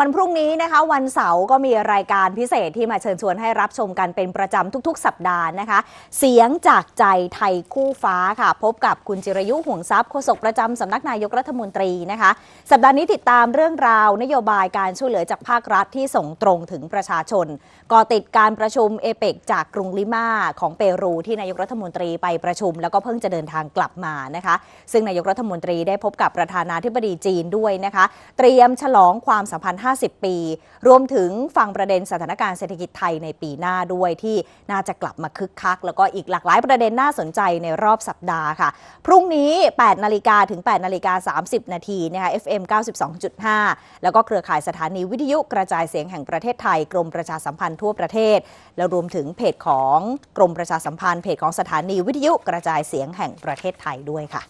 วันพรุ่งนี้นะคะวันเสาร์ก็มีรายการพิเศษที่มาเชิญชวนให้รับชมกันเป็นประจำทุกๆ สัปดาห์นะคะ เสียงจากใจไทยคู่ฟ้าค่ะ พบกับคุณจิรยุห่วงทรัพย์โฆษกประจำสำนักนายกรัฐมนตรีนะคะสัปดาห์นี้ติดตามเรื่องราว นโยบายการช่วยเหลือจากภาครัฐที่ส่งตรงถึงประชาชนก่อติดการประชุมเอเปกจากกรุงลิมาของเปรู ที่นายกรัฐมนตรีไปประชุมแล้วก็เพิ่งจะเดินทางกลับมานะคะซึ่งนายกรัฐมนตรีได้พบกับประธานาธิบดีจีนด้วยนะคะ เตรียมฉลองความสัมพันธ์50 ปี รวมถึงฟังประเด็นสถานการณ์เศรษฐกิจไทยในปีหน้าด้วยที่น่าจะกลับมาคึกคัก แล้วก็อีกหลากหลายประเด็นน่าสนใจในรอบสัปดาห์ค่ะ พรุ่งนี้ 8 นาฬิกาถึง 8 นาฬิกา 30 นาทีนะคะ FM 92.5 แล้วก็เครือข่ายสถานีวิทยุกระจายเสียงแห่งประเทศไทย กรมประชาสัมพันธ์ทั่วประเทศ แล้วรวมถึงเพจของกรมประชาสัมพันธ์เพจของสถานีวิทยุกระจายเสียงแห่งประเทศไทยด้วยค่ะ